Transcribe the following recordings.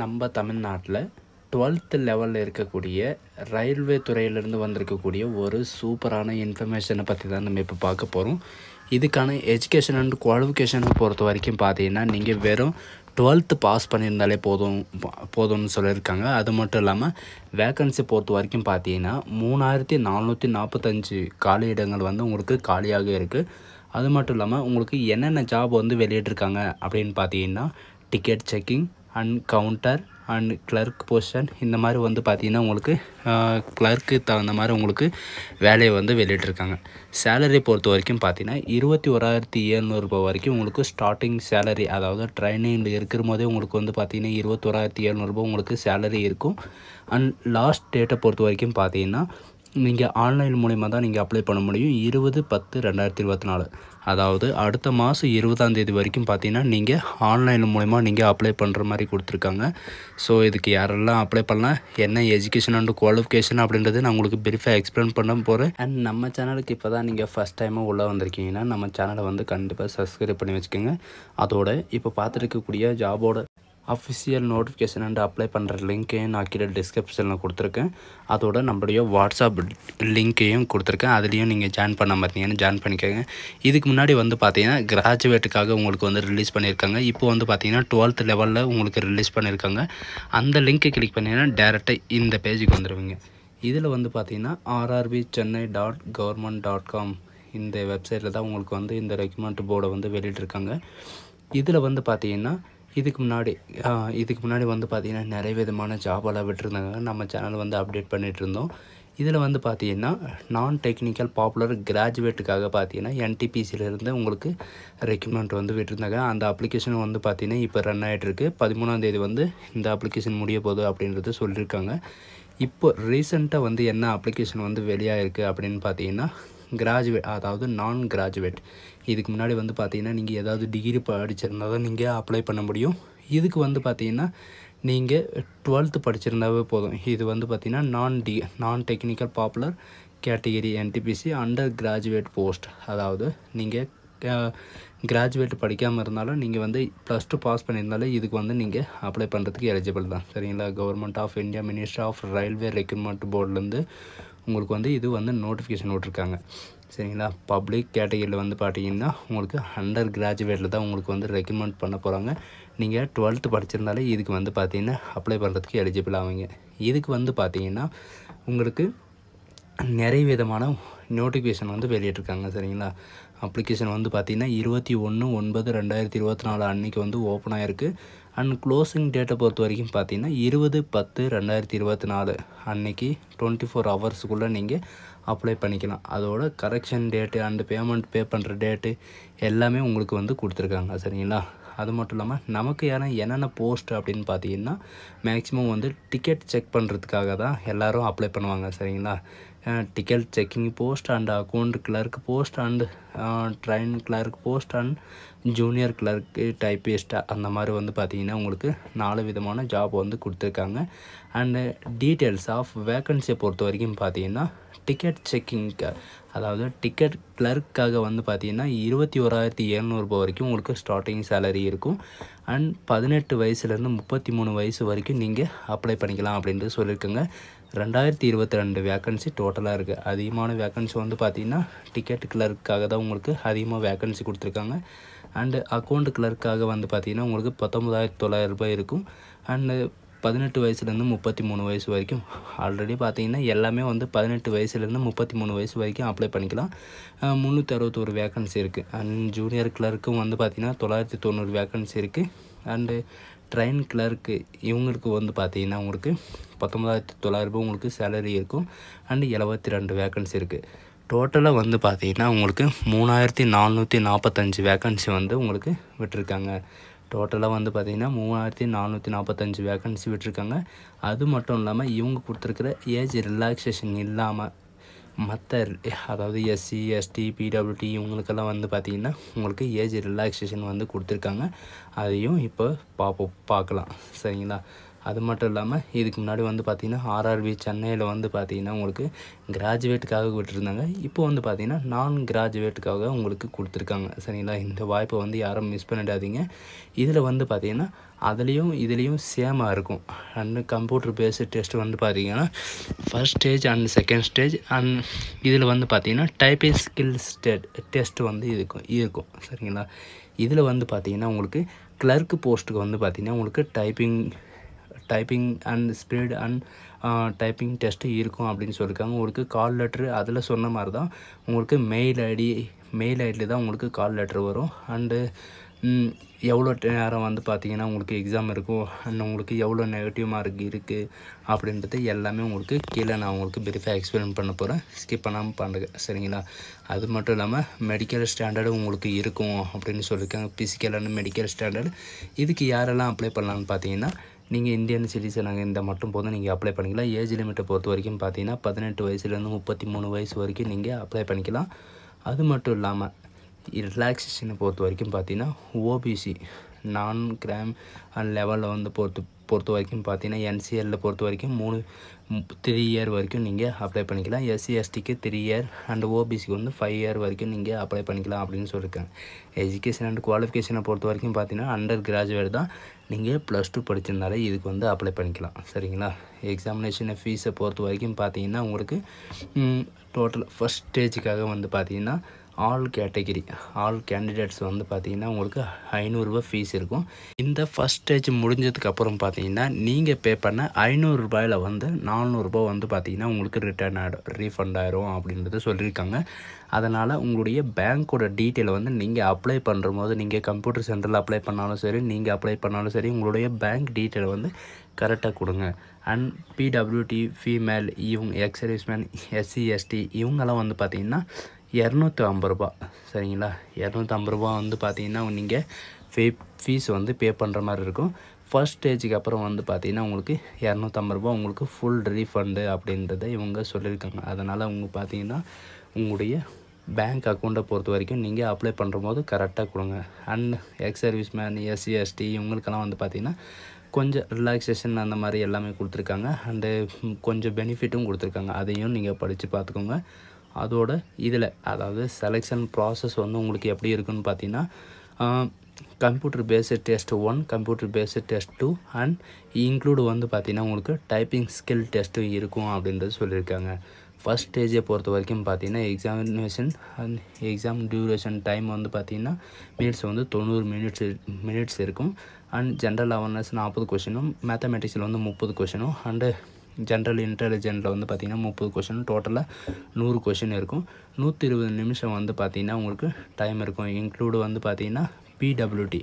நம்ம தமிழ்நாட்டில் டுவெல்த்து லெவலில் இருக்கக்கூடிய ரயில்வே துறையிலிருந்து வந்திருக்கக்கூடிய ஒரு சூப்பரான இன்ஃபர்மேஷனை பற்றி தான் நம்ம இப்போ பார்க்க போகிறோம் இதுக்கான எஜுகேஷன் அண்ட் குவாலிஃபிகேஷனை பொறுத்த வரைக்கும் பார்த்தீங்கன்னா நீங்கள் வெறும் டுவெல்த்து பாஸ் பண்ணியிருந்தாலே போதும் போதும்னு சொல்லியிருக்காங்க அது மட்டும் இல்லாமல் வேக்கன்சி பொறுத்த வரைக்கும் பார்த்தீங்கன்னா மூணாயிரத்தி நானூற்றி நாற்பத்தஞ்சு காலி இடங்கள் வந்து உங்களுக்கு காலியாக இருக்குது அது மட்டும் இல்லாமல் உங்களுக்கு என்னென்ன ஜாப் வந்து வெளியிட்ருக்காங்க அப்படின்னு பார்த்தீங்கன்னா ticket checking and counter and clerk position இந்த மாதிரி வந்து பார்த்திங்கன்னா உங்களுக்கு கிளர்க்கு தகுந்த மாதிரி உங்களுக்கு வேலையை வந்து வெளியிட்ருக்காங்க சேலரி பொறுத்த வரைக்கும் பார்த்தீங்கன்னா இருபத்தி ஓராயிரத்தி எழுநூறுபா வரைக்கும் உங்களுக்கு ஸ்டார்டிங் சேலரி அதாவது ட்ரைனிங்கில் இருக்கிற போதே உங்களுக்கு வந்து பார்த்திங்கன்னா இருபத்தோராயிரத்தி எழுநூறுபா உங்களுக்கு சேலரி இருக்கும் அண்ட் லாஸ்ட் டேட்டை பொறுத்த வரைக்கும் பார்த்தீங்கன்னா நீங்கள் ஆன்லைன் மூலிமா தான் நீங்கள் அப்ளை பண்ண முடியும் இருபது பத்து ரெண்டாயிரத்தி இருபத்தி நாலு அதாவது அடுத்த மாதம் இருபதாம் தேதி வரைக்கும் பார்த்தீங்கன்னா நீங்கள் ஆன்லைன் மூலிமா நீங்கள் அப்ளை பண்ணுற மாதிரி கொடுத்துருக்காங்க ஸோ இதுக்கு யாரெல்லாம் அப்ளை பண்ணலாம் என்ன எஜுகேஷன் அண்ட் குவாலிஃபிகேஷன் அப்படின்றது நான் உங்களுக்கு பிரீஃபாக எக்ஸ்பிளைன் பண்ண போகிறேன் அண்ட் நம்ம சேனலுக்கு இப்போ தான் நீங்கள் ஃபஸ்ட் டைமாக உள்ளே வந்திருக்கீங்கன்னா நம்ம சேனலை வந்து கண்டிப்பாக சப்ஸ்கிரைப் பண்ணி வச்சுக்கோங்க அதோட இப்போ பார்த்துருக்கக்கூடிய ஜாபோட அஃபிஷியல் நோட்டிஃபிகேஷன் அண்ட் அப்ளை பண்ணுற லிங்க்கையும் நான் கீழே டிஸ்கிரிப்ஷனில் கொடுத்துருக்கேன் அதோட நம்மளுடைய வாட்ஸ்அப் லிங்க்கையும் கொடுத்துருக்கேன் அதுலேயும் நீங்கள் ஜாயின் பண்ண மாட்டீங்கன்னு ஜாயின் பண்ணிக்கோங்க இதுக்கு முன்னாடி வந்து பார்த்தீங்கன்னா கிராஜுவேட்டுக்காக உங்களுக்கு வந்து ரிலீஸ் பண்ணியிருக்காங்க இப்போ வந்து பார்த்தீங்கன்னா டுவெல்த் லெவலில் உங்களுக்கு ரிலீஸ் பண்ணியிருக்காங்க அந்த லிங்க்கை கிளிக் பண்ணிங்கன்னா டேரெக்டாக இந்த பேஜுக்கு வந்துடுவீங்க இதில் வந்து பார்த்தீங்கன்னா RRB Chennai dot government dot com இந்த வெப்சைட்டில் தான் உங்களுக்கு வந்து இந்த ரெக்குமெண்ட் போர்டை வந்து வெளியிட்ருக்காங்க இதில் வந்து பார்த்தீங்கன்னா இதுக்கு முன்னாடி இதுக்கு முன்னாடி வந்து பார்த்திங்கன்னா நிறைய விதமான ஜாபெல்லாம் விட்டுருந்தாங்க நம்ம சேனல் வந்து அப்டேட் பண்ணிகிட்டு இருந்தோம் இதில் வந்து பார்த்திங்கன்னா நான் டெக்னிக்கல் பாப்புலர் கிராஜுவேட்டுக்காக பார்த்தீங்கன்னா என்டிபிசியிலேருந்து உங்களுக்கு ரெக்யூப்மெண்ட் வந்து விட்டுருந்தாங்க அந்த அப்ளிகேஷன் வந்து பார்த்திங்கன்னா இப்போ ரன் ஆகிட்டுருக்கு பதிமூணாந்தேதி வந்து இந்த அப்ளிகேஷன் முடிய போகுது அப்படின்றத சொல்லியிருக்காங்க இப்போ ரீசெண்டாக வந்து என்ன அப்ளிகேஷன் வந்து வெளியாகிருக்கு அப்படின்னு பார்த்தீங்கன்னா கிராஜுவேட் அதாவது நான் கிராஜுவேட் இதுக்கு முன்னாடி வந்து பார்த்தீங்கன்னா நீங்கள் ஏதாவது டிகிரி படிச்சிருந்தா தான் நீங்கள் அப்ளை பண்ண முடியும் இதுக்கு வந்து பார்த்தீங்கன்னா நீங்கள் டுவெல்த்து படிச்சிருந்தாவே போதும் இது வந்து பார்த்திங்கன்னா நான் டி non technical popular category NTPC under graduate post அதாவது நீங்கள் கிராஜுவேட் படிக்காமல் இருந்தாலும் நீங்கள் வந்து ப்ளஸ் டூ பாஸ் பண்ணியிருந்தாலே இதுக்கு வந்து நீங்கள் அப்ளை பண்ணுறதுக்கு எலிஜிபிள் தான் சரிங்களா government of India ministry of railway recruitment போர்ட்லேருந்து உங்களுக்கு வந்து இது வந்து நோட்டிஃபிகேஷன் விட்ருக்காங்க சரிங்களா பப்ளிக் கேட்டகரியில் வந்து பார்த்தீங்கன்னா உங்களுக்கு அண்டர் கிராஜுவேட்டில் தான் உங்களுக்கு வந்து ரெக்கமெண்ட் பண்ண போகிறாங்க நீங்கள் டுவெல்த்து படிச்சிருந்தாலே இதுக்கு வந்து பார்த்தீங்கன்னா அப்ளை பண்ணுறதுக்கு எலிஜிபிள் ஆவீங்க இதுக்கு வந்து பார்த்தீங்கன்னா உங்களுக்கு நிறைய விதமான நோட்டிஃபிகேஷன் வந்து வெளியிட்ருக்காங்க சரிங்களா அப்ளிகேஷன் வந்து பார்த்திங்கன்னா இருபத்தி ஒன்று ஒன்பது ரெண்டாயிரத்தி இருபத்தி நாலு அன்றைக்கி வந்து ஓப்பன் ஆகிருக்கு அண்ட் க்ளோசிங் டேட்டை பொறுத்த வரைக்கும் பார்த்திங்கன்னா இருபது பத்து ரெண்டாயிரத்தி இருபத்தி நாலு அன்றைக்கி டுவெண்ட்டி ஃபோர் ஹவர்ஸுக்குள்ளே நீங்கள் அப்ளை பண்ணிக்கலாம் அதோட correction date and payment pay பண்ணுற டேட்டு எல்லாமே உங்களுக்கு வந்து கொடுத்துருக்காங்க சரிங்களா அது மட்டும் இல்லாமல் நமக்கு ஏன்னா என்னென்ன போஸ்ட் அப்படின்னு பார்த்தீங்கன்னா மேக்ஸிமம் வந்து டிக்கெட் செக் பண்ணுறதுக்காக தான் எல்லோரும் அப்ளை பண்ணுவாங்க சரிங்களா ticket checking post and account clerk post and train clerk post and junior clerk typist அந்த மாதிரி வந்து பார்த்திங்கன்னா உங்களுக்கு நாலு விதமான ஜாப் வந்து கொடுத்துருக்காங்க அண்டு டீட்டெயில்ஸ் ஆஃப் வேக்கன்சியை பொறுத்த வரைக்கும் பார்த்தீங்கன்னா டிக்கெட் செக்கிங்க்கு அதாவது டிக்கெட் கிளர்க்காக வந்து பார்த்தீங்கன்னா இருபத்தி ஓராயிரத்தி இரநூறுபா வரைக்கும் உங்களுக்கு ஸ்டார்டிங் சேலரி இருக்கும் அண்ட் பதினெட்டு வயசுலேருந்து முப்பத்தி மூணு வயசு வரைக்கும் நீங்கள் அப்ளை பண்ணிக்கலாம் அப்படின்ட்டு சொல்லியிருக்கேங்க ரெண்டாயிரத்தி இருபத்தி ரெண்டு வேக்கன்சி டோட்டலாக இருக்குது அதிகமான வேக்கன்சி வந்து பார்த்திங்கன்னா டிக்கெட் கிளர்க்காக தான் உங்களுக்கு அதிகமாக வேக்கன்சி கொடுத்துருக்காங்க அண்டு அக்கௌண்ட் கிளர்க்காக வந்து பார்த்திங்கன்னா உங்களுக்கு பத்தொம்பதாயிரத்தி தொள்ளாயிரம் ரூபாய் இருக்கும் அண்டு பதினெட்டு வயசுலேருந்து முப்பத்தி மூணு வயசு வரைக்கும் ஆல்ரெடி பார்த்திங்கன்னா எல்லாமே வந்து பதினெட்டு வயசுலேருந்து முப்பத்தி மூணு வயசு வரைக்கும் அப்ளை பண்ணிக்கலாம் முந்நூற்றி அறுபத்தோரு வேக்கன்சி இருக்குது அண்ட் ஜூனியர் கிளர்க்கும் வந்து பார்த்திங்கன்னா தொள்ளாயிரத்தி தொண்ணூறு வேக்கன்சி இருக்குது அண்டு ட்ரெயின் கிளர்க்கு இவங்களுக்கு வந்து பார்த்தீங்கன்னா உங்களுக்கு பத்தொம்பதாயிரத்தி தொள்ளாயிரரூபா உங்களுக்கு சேலரி இருக்கும் அண்டு எழுபத்தி ரெண்டு வேக்கன்சி இருக்குது டோட்டலாக வந்து பார்த்தீங்கன்னா உங்களுக்கு மூணாயிரத்தி நானூற்றி நாற்பத்தஞ்சு வேக்கன்சி வந்து உங்களுக்கு விட்டுருக்காங்க டோட்டலாக வந்து பார்த்திங்கன்னா மூவாயிரத்தி நானூற்றி நாற்பத்தஞ்சு வேக்கன்சி விட்டுருக்காங்க அது மட்டும் இல்லாமல் இவங்க கொடுத்துருக்குற ஏஜ் ரிலாக்ஸேஷன் இல்லாமல் மற்ற அதாவது எஸ்சி எஸ்டி பிடபிள்யூடி இவங்களுக்கெல்லாம் வந்து பார்த்திங்கன்னா உங்களுக்கு ஏஜ் ரிலாக்ஸேஷன் வந்து கொடுத்துருக்காங்க அதையும் இப்போ பார்ப்போம் பார்க்கலாம் சரிங்களா அது மட்டும் இல்லாமல் இதுக்கு முன்னாடி வந்து பார்த்திங்கன்னா ஆர்ஆர்பி சென்னையில் வந்து பார்த்திங்கன்னா உங்களுக்கு கிராஜுவேட்டுக்காக விட்டுருந்தாங்க இப்போ வந்து பார்த்திங்கன்னா நான் கிராஜுவேட்டுக்காக உங்களுக்கு கொடுத்துருக்காங்க சரிங்களா இந்த வாய்ப்பை வந்து யாரும் மிஸ் பண்ணிடாதீங்க இதில் வந்து பார்த்திங்கன்னா அதுலேயும் இதுலேயும் சேமாக இருக்கும் அண்ட் கம்ப்யூட்டர் பேஸ்டு டெஸ்ட் வந்து பார்த்திங்கன்னா first stage and second stage and இதில் வந்து பார்த்திங்கன்னா டைப்பிங் ஸ்கில்ஸ் டெஸ்ட் வந்து இருக்கும் இருக்கும் சரிங்களா இதில் வந்து பார்த்திங்கன்னா உங்களுக்கு கிளர்க்கு போஸ்ட்டுக்கு வந்து பார்த்திங்கன்னா உங்களுக்கு typing typing and speed and typing test இருக்கும் அப்படின்னு சொல்லியிருக்காங்க உங்களுக்கு கால் லெட்ரு அதில் சொன்ன மாதிரி தான் உங்களுக்கு மெயில் ஐடி மெயில் ஐடியில் தான் உங்களுக்கு கால் லெட்ரு வரும் அண்டு எவ்வளோ நேரம் வந்து பார்த்தீங்கன்னா உங்களுக்கு எக்ஸாம் இருக்கும் அண்ட் உங்களுக்கு எவ்வளோ நெகட்டிவ் மார்க் இருக்குது அப்படின்றது எல்லாமே உங்களுக்கு கீழே நான் உங்களுக்கு பிரீஃபாக எக்ஸ்பிளைன் பண்ண போகிறேன் ஸ்கிப் பண்ணாமல் பண்ணுங்க சரிங்களா அது மட்டும் இல்லாமல் மெடிக்கல் ஸ்டாண்டர்டு உங்களுக்கு இருக்கும் அப்படின்னு சொல்லியிருக்காங்க பிசிக்கல் அண்ட் மெடிக்கல் ஸ்டாண்டர்டு இதுக்கு யாரெல்லாம் அப்ளை பண்ணலான்னு பார்த்தீங்கன்னா நீங்கள் இந்தியன் சிட்டிசனாக இந்த மட்டும் போதும் நீங்கள் அப்ளை பண்ணிக்கலாம் ஏஜ் லிமிட்டை பொறுத்த வரைக்கும் பார்த்தீங்கன்னா பதினெட்டு வயசுலேருந்து முப்பத்தி மூணு வயசு வரைக்கும் நீங்கள் அப்ளை பண்ணிக்கலாம் அது மட்டும் இல்லாமல் ரிலாக்ஸேஷனை பொறுத்த வரைக்கும் பார்த்தீங்கன்னா ஓபிசி நான் கிராம் லெவலில் வந்து பொறுத்து பொறுத்த வரைக்கும் பார்த்தீங்கன்னா என்சிஎல்லில் பொறுத்த வரைக்கும் மூணு த்ரீ இயர் வரைக்கும் நீங்கள் அப்ளை பண்ணிக்கலாம் எஸ்சி எஸ்டிக்கு த்ரீ இயர் அண்ட் ஓபிசிக்கு வந்து ஃபைவ் இயர் வரைக்கும் நீங்கள் அப்ளை பண்ணிக்கலாம் அப்படின்னு சொல்லியிருக்காங்க எஜுகேஷன் அண்ட் குவாலிஃபிகேஷனை பொறுத்த வரைக்கும் பார்த்தீங்கன்னா அண்டர் கிராஜுவேட் தான் நீங்கள் ப்ளஸ் டூ படிச்சிருந்தாலே இதுக்கு வந்து அப்ளை பண்ணிக்கலாம் சரிங்களா எக்ஸாமினேஷன் ஃபீஸை பொறுத்த வரைக்கும் பார்த்தீங்கன்னா உங்களுக்கு டோட்டல் ஃபஸ்ட் ஸ்டேஜுக்காக வந்து பார்த்தீங்கன்னா ஆல் கேட்டகிரி ஆல் கேண்டிடேட்ஸ் வந்து பார்த்தீங்கன்னா உங்களுக்கு ஐநூறுரூவா ஃபீஸ் இருக்கும் இந்த ஃபஸ்ட் ஸ்டேஜ் முடிஞ்சதுக்கப்புறம் பார்த்தீங்கன்னா நீங்கள் பே பண்ண ஐநூறுரூபாயில் வந்து நானூறுரூபா வந்து பார்த்திங்கன்னா உங்களுக்கு ரிட்டர்ன் ஆகிடும் ரீஃபண்ட் ஆகிரும் அப்படின்றத சொல்லியிருக்காங்க அதனால் உங்களுடைய பேங்க்கோட டீட்டெயில் வந்து நீங்கள் அப்ளை பண்ணுற போது நீங்கள் கம்ப்யூட்டர் சென்டரில் அப்ளை பண்ணாலும் சரி நீங்கள் அப்ளை பண்ணாலும் சரி உங்களுடைய பேங்க் டீட்டெயில் வந்து கரெக்டாக கொடுங்க அண்ட் பிடபிள்யூடி ஃபீமேல் இவங்க எக்ஸர்வீஸ்மேன் எஸ்சி எஸ்டி இவங்கெல்லாம் வந்து பார்த்திங்கன்னா இரநூத்தி ஐம்பது ரூபா சரிங்களா இரநூத்தி ஐம்பது ரூபா வந்து பார்த்தீங்கன்னா நீங்கள் ஃபே ஃபீஸ் வந்து பே பண்ணுற மாதிரி இருக்கும் ஃபஸ்ட் ஸ்டேஜுக்கு அப்புறம் வந்து பார்த்தீங்கன்னா உங்களுக்கு இரநூத்தம்பது ரூபா உங்களுக்கு ஃபுல் ரீஃபண்டு அப்படின்றத இவங்க சொல்லியிருக்காங்க அதனால் அவங்க பார்த்தீங்கன்னா உங்களுடைய பேங்க் அக்கௌண்ட்டை பொறுத்த வரைக்கும் நீங்கள் அப்ளை பண்ணுற போது கரெக்டாக கொடுங்க and ex service man SC ST இவங்களுக்கெல்லாம் வந்து பார்த்தீங்கன்னா கொஞ்சம் ரிலாக்ஸேஷன் அந்த மாதிரி எல்லாமே கொடுத்துருக்காங்க அண்டு கொஞ்சம் பெனிஃபிட்டும் கொடுத்துருக்காங்க அதையும் நீங்கள் படித்து பார்த்துக்கோங்க அதோட இதில் அதாவது செலெக்ஷன் ப்ராசஸ் வந்து உங்களுக்கு எப்படி இருக்குன்னு பார்த்தீங்கன்னா computer based test one computer based test two and include வந்து பார்த்திங்கன்னா உங்களுக்கு டைப்பிங் ஸ்கில் டெஸ்ட்டு இருக்கும் அப்படின்றது சொல்லியிருக்காங்க ஃபஸ்ட் ஸ்டேஜை பொறுத்த வரைக்கும் பார்த்தீங்கன்னா examination and exam duration time வந்து பார்த்திங்கன்னா மினிட்ஸ் வந்து தொண்ணூறு மினிட்ஸ் மினிட்ஸ் இருக்கும் அண்ட் ஜென்ரல் அவேர்னஸ் நாற்பது கொஷினும் மேத்தமெட்டிக்ஸில் வந்து முப்பது கொஷினும் அண்டு ஜென்ரல் இன்டெலிஜென்ட்டில் வந்து பார்த்திங்கன்னா முப்பது கொஷின் டோட்டலாக நூறு கொஷின் இருக்கும் நூற்றி இருபது நிமிஷம் வந்து பார்த்திங்கன்னா உங்களுக்கு டைம் இருக்கும் இன்க்ளூடு வந்து பார்த்திங்கன்னா பிடபிள்யூடி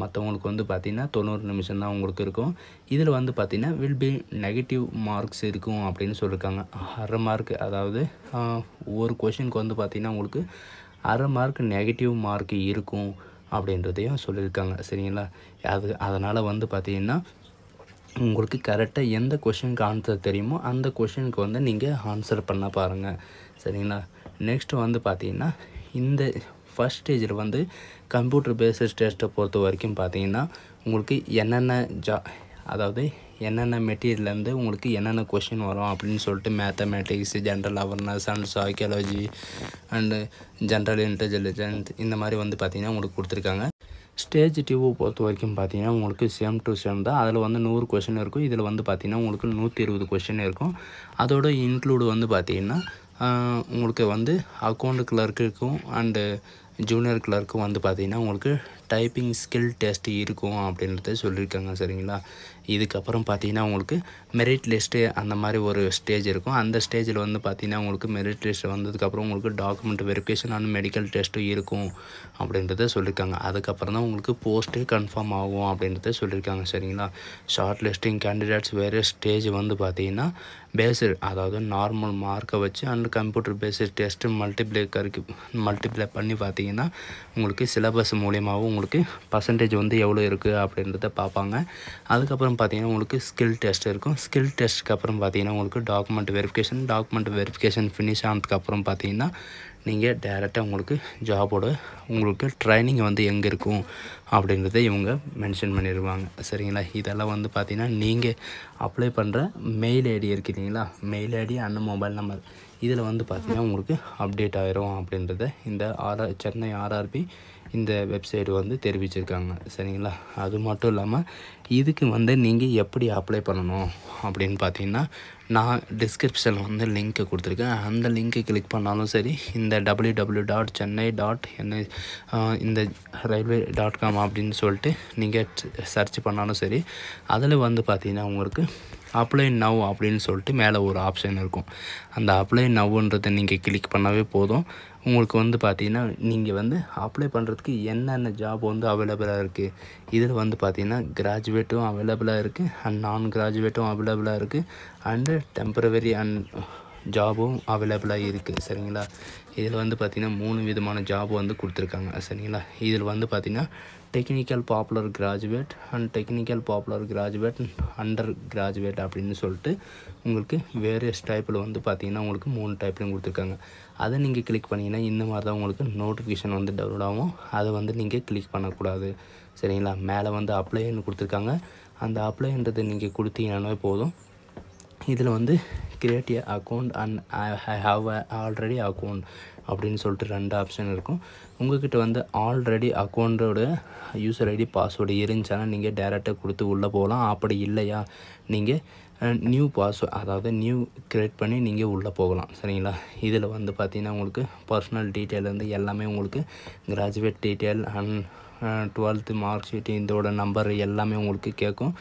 மற்றவங்களுக்கு வந்து பார்த்திங்கன்னா தொண்ணூறு நிமிஷம் தான் உங்களுக்கு இருக்கும் இதில் வந்து பார்த்திங்கன்னா வில் பி நெகட்டிவ் மார்க்ஸ் இருக்கும் அப்படின்னு சொல்லியிருக்காங்க அரை மார்க் அதாவது ஒவ்வொரு கொஷினுக்கு வந்து பார்த்திங்கன்னா உங்களுக்கு அரை மார்க் நெகட்டிவ் மார்க் இருக்கும் அப்படின்றதையும் சொல்லியிருக்காங்க சரிங்களா அது அதனால் வந்து பார்த்திங்கன்னா உங்களுக்கு கரெக்டாக எந்த கொஷினுக்கு ஆன்சர் தெரியுமோ அந்த கொஷினுக்கு வந்து நீங்கள் ஆன்சர் பண்ண பாருங்கள் சரிங்களா நெக்ஸ்ட்டு வந்து பார்த்திங்கன்னா இந்த ஃபஸ்ட் ஸ்டேஜில் வந்து கம்ப்யூட்டர் பேஸ்ட் டெஸ்ட்டை பொறுத்த வரைக்கும் பார்த்தீங்கன்னா உங்களுக்கு என்னென்ன ஜா அதாவது என்னென்ன மெட்டீரியல்லேருந்து உங்களுக்கு என்னென்ன கொஷின் வரும் அப்படின்னு சொல்லிட்டு mathematics general awareness and psychology and general intelligence இந்த மாதிரி வந்து பார்த்திங்கன்னா உங்களுக்கு கொடுத்துருக்காங்க ஸ்டேஜ் டியூவை பொறுத்த வரைக்கும் பார்த்தீங்கன்னா உங்களுக்கு சேம் டு சேம் தான் அதில் வந்து நூறு கொஷின் இருக்கும் இதில் வந்து பார்த்திங்கன்னா உங்களுக்கு நூற்றி இருபது கொஷின் இருக்கும் அதோட இன்க்ளூடு வந்து பார்த்திங்கன்னா உங்களுக்கு வந்து அக்கௌண்ட் கிளர்க்குக்கும் அண்டு ஜூனியர் கிளர்க்கும் வந்து பார்த்திங்கன்னா உங்களுக்கு டைப்பிங் ஸ்கில் டெஸ்ட் இருக்கும் அப்படின்றத சொல்லியிருக்காங்க சரிங்களா இதுக்கப்புறம் பார்த்தீங்கன்னா உங்களுக்கு மெரிட் லிஸ்ட்டு அந்த மாதிரி ஒரு ஸ்டேஜ் இருக்கும் அந்த ஸ்டேஜில் வந்து பார்த்தீங்கன்னா உங்களுக்கு மெரிட் லிஸ்ட்டு வந்ததுக்கப்புறம் உங்களுக்கு டாக்குமெண்ட் வெரிஃபிகேஷன் அண்ட் மெடிக்கல் டெஸ்ட்டும் இருக்கும் அப்படின்றத சொல்லியிருக்காங்க அதுக்கப்புறம் தான் உங்களுக்கு போஸ்ட்டே கன்ஃபார்ம் ஆகும் அப்படின்றத சொல்லியிருக்காங்க சரிங்களா ஷார்ட் லிஸ்டிங் கேண்டிடேட்ஸ் வேறு ஸ்டேஜ் வந்து பார்த்தீங்கன்னா பேஸ்டு அதாவது நார்மல் மார்க்கை வச்சு and computer based test multiply கருக்கு மல்டிப்ளை பண்ணி பார்த்தீங்கன்னா உங்களுக்கு சிலபஸ் மூலியமாகவும் உங்களுக்கு பர்சன்டேஜ் வந்து எவ்வளோ இருக்குது அப்படின்றத பார்ப்பாங்க அதுக்கப்புறம் அதுக்கப்புறம் பார்த்தீங்கன்னா உங்களுக்கு ஸ்கில் டெஸ்ட் இருக்கும் ஸ்கில் டெஸ்ட்டுக்கு அப்புறம் பார்த்தீங்கன்னா உங்களுக்கு document verification document verification finish ஆனதுக்கப்புறம் பார்த்தீங்கன்னா நீங்கள் டேரெக்டாக உங்களுக்கு ஜாபோட உங்களுக்கு ட்ரைனிங் வந்து எங்கே இருக்கும் அப்படின்றத இவங்க மென்ஷன் பண்ணிடுவாங்க சரிங்களா இதெல்லாம் வந்து பார்த்திங்கன்னா நீங்கள் அப்ளை பண்ணுற மெயில் ஐடி இருக்கு இல்லைங்களா மெயில் ஐடி அந்த மொபைல் நம்பர் இதில் வந்து பார்த்திங்கன்னா உங்களுக்கு அப்டேட் ஆயிரும் அப்படின்றத இந்த ஆர்ஆர் சென்னை ஆர்ஆர்பி இந்த வெப்சைடு வந்து தெரிவிச்சிருக்காங்க சரிங்களா அது மட்டும் இல்லாமல் இதுக்கு வந்து நீங்கள் எப்படி அப்ளை பண்ணணும் அப்படின்னு பார்த்தீங்கன்னா நான் டிஸ்கிரிப்ஷனில் வந்து லிங்க்கை கொடுத்துருக்கேன் அந்த லிங்க்கை கிளிக் பண்ணாலும் சரி இந்த W W dot Chennai dot என்ன இந்த ரயில்வே டாட் காம் அப்படின்னு சொல்லிட்டு நீங்கள் சர்ச் பண்ணாலும் சரி அதில் வந்து பார்த்திங்கன்னா உங்களுக்கு அப்ளை நவ் அப்படின்னு சொல்லிட்டு மேலே ஒரு ஆப்ஷன் இருக்கும் அந்த அப்ளை நவ்ன்றதை நீங்கள் கிளிக் பண்ணவே போதும் உங்களுக்கு வந்து பார்த்தீங்கன்னா நீங்கள் வந்து அப்ளை பண்ணுறதுக்கு என்னென்ன ஜாப் வந்து அவைலபிளாக இருக்குது இதில் வந்து பார்த்திங்கன்னா கிராஜுவேட்டும் அவைலபிளாக இருக்குது அண்ட் நான் கிராஜுவேட்டும் அவைலபிளாக இருக்குது அண்டு டெம்பரவரி அண்ட் ஜாபும் அவைலபிளாக இருக்குது சரிங்களா இதில் வந்து பார்த்திங்கன்னா மூணு விதமான ஜாப் வந்து கொடுத்துருக்காங்க சரிங்களா இதில் வந்து பார்த்திங்கன்னா technical popular graduate and technical popular graduate under graduate அப்படின்னு சொல்லிட்டு உங்களுக்கு வேரியஸ் டைப்பில் வந்து பார்த்திங்கன்னா உங்களுக்கு மூணு டைப்லையும் கொடுத்துருக்காங்க அதை நீங்கள் கிளிக் பண்ணிங்கன்னா இந்த மாதிரி தான் உங்களுக்கு நோட்டிஃபிகேஷன் வந்து டவுன்லோட் ஆகும் அதை வந்து நீங்கள் கிளிக் பண்ணக்கூடாது சரிங்களா மேலே வந்து அப்ளைன்னு கொடுத்துருக்காங்க அந்த அப்ளைன்றதை நீங்கள் கொடுத்தீங்கன்னா போதும் இதில் வந்து create a account and I have already account அப்படின்னு சொல்லிட்டு ரெண்டு ஆப்ஷன் இருக்கும் உங்கள்கிட்ட வந்து ஆல்ரெடி அக்கௌண்ட்டோட யூசர் ஐடி பாஸ்வேர்டு இருந்துச்சுன்னா நீங்கள் டேரெக்டாக கொடுத்து உள்ளே போகலாம் அப்படி இல்லையா நீங்கள் நியூ பாஸ்வேர்ட் அதாவது நியூ க்ரியேட் பண்ணி நீங்கள் உள்ளே போகலாம் சரிங்களா இதில் வந்து பார்த்திங்கன்னா உங்களுக்கு பர்சனல் டீட்டெயில் வந்து எல்லாமே உங்களுக்கு graduate detail and twelfth mark sheet இதோட நம்பர் எல்லாமே உங்களுக்கு கேட்கும்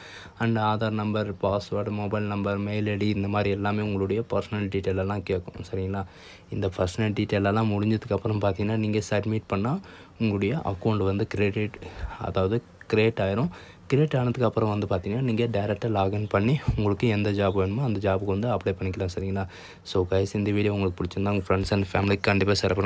and Aadhaar number password mobile number mail ID இந்த மாதிரி எல்லாமே உங்களுடைய பர்சனல் டீட்டெயில் எல்லாம் கேட்கும் சரிங்களா இந்த பர்சனல் டீட்டெயில் எல்லாம் முடிஞ்சதுக்கப்புறம் பார்த்தீங்கன்னா நீங்கள் சப்மிட் பண்ணால் உங்களுடைய அக்கௌண்ட் வந்து கிரெடிட் அதாவது கிரியேட் ஆயிரும் கிரியேட் ஆனதுக்கப்புறம் வந்து பார்த்தீங்கன்னா நீங்கள் டேரெக்டாக லாகின் பண்ணி உங்களுக்கு எந்த ஜாப் வேணுமோ அந்த ஜாபுக்கு வந்து அப்ளை பண்ணிக்கலாம் சரிங்களா ஸோ கைஸ் இந்த வீடியோ உங்களுக்கு பிடிச்சிருந்தா உங்கள் ஃப்ரெண்ட்ஸ் அண்ட் ஃபேமிலிக்கு கண்டிப்பாக சிறப்பு